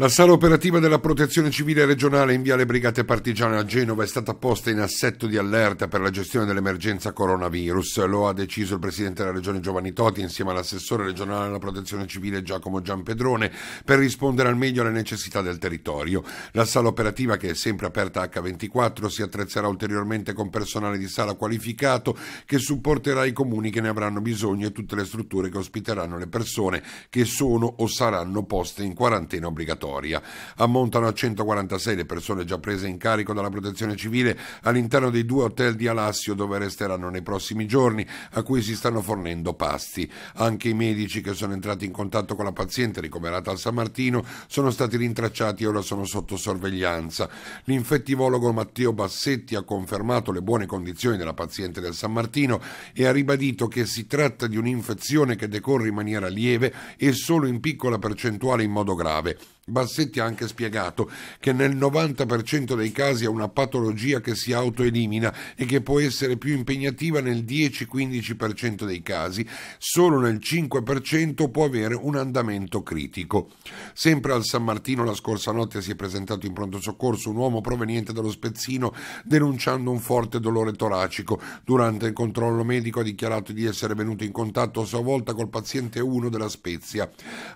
La sala operativa della Protezione Civile regionale in Viale Brigate Partigiane a Genova è stata posta in assetto di allerta per la gestione dell'emergenza coronavirus. Lo ha deciso il Presidente della Regione Giovanni Toti insieme all'assessore regionale alla Protezione Civile Giacomo Giampedrone per rispondere al meglio alle necessità del territorio. La sala operativa, che è sempre aperta H24, si attrezzerà ulteriormente con personale di sala qualificato che supporterà i comuni che ne avranno bisogno e tutte le strutture che ospiteranno le persone che sono o saranno poste in quarantena obbligatoria. Storia. Ammontano a 146 le persone già prese in carico dalla protezione civile all'interno dei due hotel di Alassio dove resteranno nei prossimi giorni, a cui si stanno fornendo pasti. Anche i medici che sono entrati in contatto con la paziente ricoverata al San Martino sono stati rintracciati e ora sono sotto sorveglianza. L'infettivologo Matteo Bassetti ha confermato le buone condizioni della paziente del San Martino e ha ribadito che si tratta di un'infezione che decorre in maniera lieve e solo in piccola percentuale in modo grave Bassetti ha anche spiegato che nel 90% dei casi è una patologia che si autoelimina e che può essere più impegnativa nel 10-15% dei casi, solo nel 5% può avere un andamento critico. Sempre al San Martino la scorsa notte si è presentato in pronto soccorso un uomo proveniente dallo Spezzino denunciando un forte dolore toracico. Durante il controllo medico ha dichiarato di essere venuto in contatto a sua volta col paziente 1 della Spezia.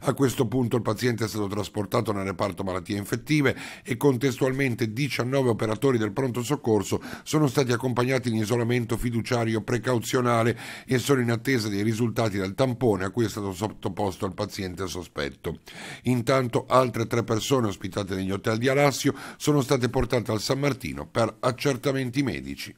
A questo punto il paziente è stato trasportato incassato nel reparto malattie infettive e contestualmente 19 operatori del pronto soccorso sono stati accompagnati in isolamento fiduciario precauzionale e sono in attesa dei risultati del tampone a cui è stato sottoposto il paziente sospetto. Intanto altre tre persone ospitate negli hotel di Alassio sono state portate al San Martino per accertamenti medici.